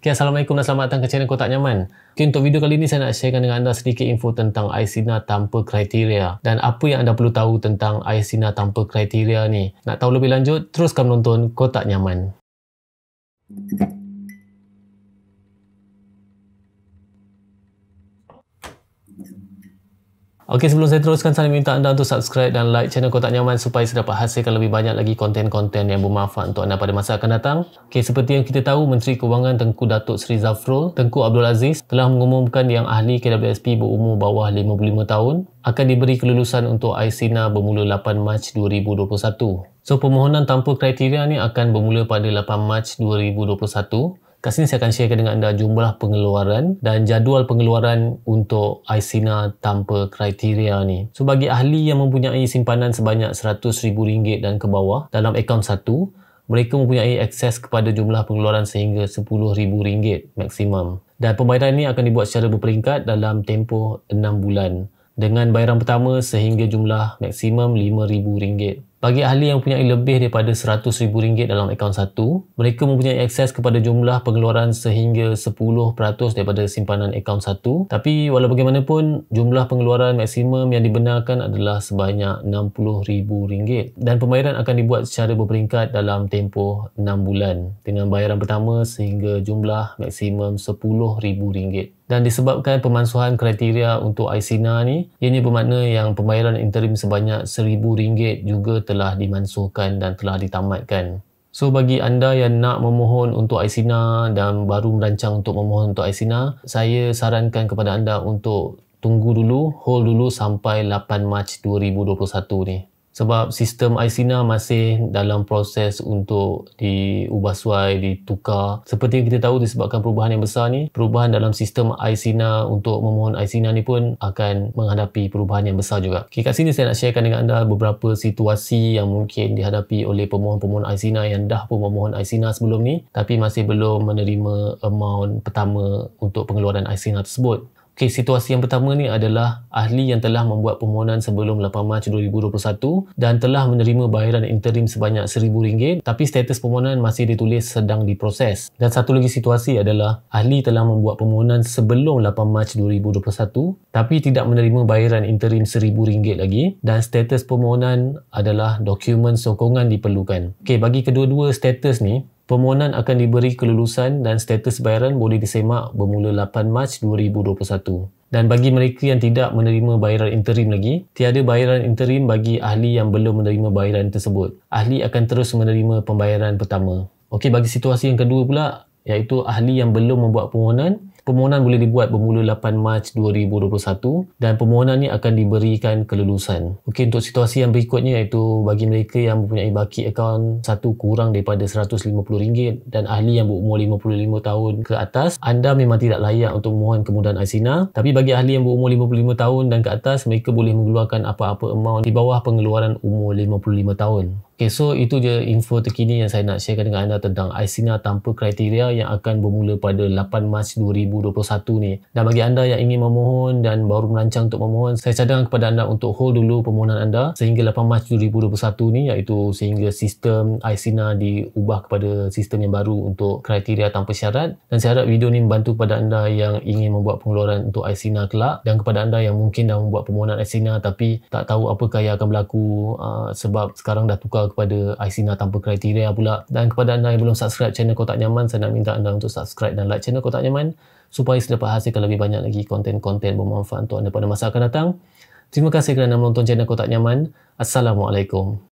Okay, Assalamualaikum dan selamat datang ke channel Kotak Nyaman. Okay, untuk video kali ini saya nak sharekan dengan anda sedikit info tentang Aisina tanpa kriteria dan apa yang anda perlu tahu tentang Aisina tanpa kriteria ni. Nak tahu lebih lanjut, teruskan menonton Kotak Nyaman. Okey, sebelum saya teruskan, saya minta anda untuk subscribe dan like channel Kotak Nyaman supaya saya dapat hasilkan lebih banyak lagi konten-konten yang bermanfaat untuk anda pada masa akan datang. Okey, seperti yang kita tahu, Menteri Kewangan Tengku Datuk Seri Zafrul, Tengku Abdul Aziz telah mengumumkan yang ahli KWSP berumur bawah 55 tahun akan diberi kelulusan untuk ICNA bermula 8 Mac 2021. So, permohonan tanpa kriteria ni akan bermula pada 8 Mac 2021 Kat sini saya akan sharekan dengan anda jumlah pengeluaran dan jadual pengeluaran untuk Aisina tanpa kriteria ni. So bagi ahli yang mempunyai simpanan sebanyak RM100,000 dan ke bawah dalam akaun satu, mereka mempunyai akses kepada jumlah pengeluaran sehingga RM10,000 maksimum. Dan pembayaran ini akan dibuat secara berperingkat dalam tempoh 6 bulan dengan bayaran pertama sehingga jumlah maksimum RM5,000. Bagi ahli yang mempunyai lebih daripada rm ringgit dalam akaun satu, mereka mempunyai akses kepada jumlah pengeluaran sehingga 10% daripada simpanan akaun satu. Tapi walau bagaimanapun, jumlah pengeluaran maksimum yang dibenarkan adalah sebanyak RM60,000 dan pembayaran akan dibuat secara berperingkat dalam tempoh 6 bulan dengan bayaran pertama sehingga jumlah maksimum RM10,000 dan disebabkan pemansuhan kriteria untuk Aisina ni ianya bermakna yang pembayaran interim sebanyak RM1,000 juga telah dimansuhkan dan telah ditamatkan So bagi anda yang nak memohon untuk Aisina dan baru merancang untuk memohon untuk Aisina, saya sarankan kepada anda untuk tunggu dulu, hold dulu sampai 8 Mac 2021 ni sebab sistem Aisina masih dalam proses untuk diubah suai, ditukar. Seperti yang kita tahu disebabkan perubahan yang besar ni, perubahan dalam sistem Aisina untuk memohon Aisina ni pun akan menghadapi perubahan yang besar juga. Okay, kat sini saya nak sharekan dengan anda beberapa situasi yang mungkin dihadapi oleh pemohon-pemohon Aisina yang dah pun memohon Aisina sebelum ni tapi masih belum menerima amount pertama untuk pengeluaran Aisina tersebut. Okay, situasi yang pertama ni adalah ahli yang telah membuat permohonan sebelum 8 Mac 2021 dan telah menerima bayaran interim sebanyak rm ringgit, tapi status permohonan masih ditulis sedang diproses. Dan satu lagi situasi adalah ahli telah membuat permohonan sebelum 8 Mac 2021 tapi tidak menerima bayaran interim rm ringgit lagi dan status permohonan adalah dokumen sokongan diperlukan. Okay, bagi kedua-dua status ni, Permohonan akan diberi kelulusan dan status bayaran boleh disemak bermula 8 Mac 2021. Dan bagi mereka yang tidak menerima bayaran interim lagi, tiada bayaran interim bagi ahli yang belum menerima bayaran tersebut. Ahli akan terus menerima pembayaran pertama. Okey, bagi situasi yang kedua pula, iaitu ahli yang belum membuat permohonan, Permohonan boleh dibuat bermula 8 Mac 2021 dan permohonan ini akan diberikan kelulusan. Okey untuk situasi yang berikutnya iaitu bagi mereka yang mempunyai baki akaun satu kurang daripada RM150 dan ahli yang berumur 55 tahun ke atas, anda memang tidak layak untuk memohon kemudahan Asina. Tapi bagi ahli yang berumur 55 tahun dan ke atas, mereka boleh mengeluarkan apa-apa amount di bawah pengeluaran umur 55 tahun. Okay, so itu je info terkini yang saya nak sharekan dengan anda tentang Aisina tanpa kriteria yang akan bermula pada 8 Mac 2021 ni. Dan bagi anda yang ingin memohon dan baru merancang untuk memohon, saya cadangkan kepada anda untuk hold dulu permohonan anda sehingga 8 Mac 2021 ni iaitu sehingga sistem Aisina diubah kepada sistem yang baru untuk kriteria tanpa syarat. Dan saya harap video ni membantu kepada anda yang ingin membuat pengeluaran untuk Aisina kelak dan kepada anda yang mungkin dah membuat permohonan Aisina tapi tak tahu apakah yang akan berlaku uh, sebab sekarang dah tukar kepada Aisina tanpa kriteria pula dan kepada anda yang belum subscribe channel Kotak Nyaman saya nak minta anda untuk subscribe dan like channel Kotak Nyaman supaya saya dapat hasilkan lebih banyak lagi konten-konten bermanfaat untuk anda pada masa akan datang terima kasih kerana menonton channel Kotak Nyaman Assalamualaikum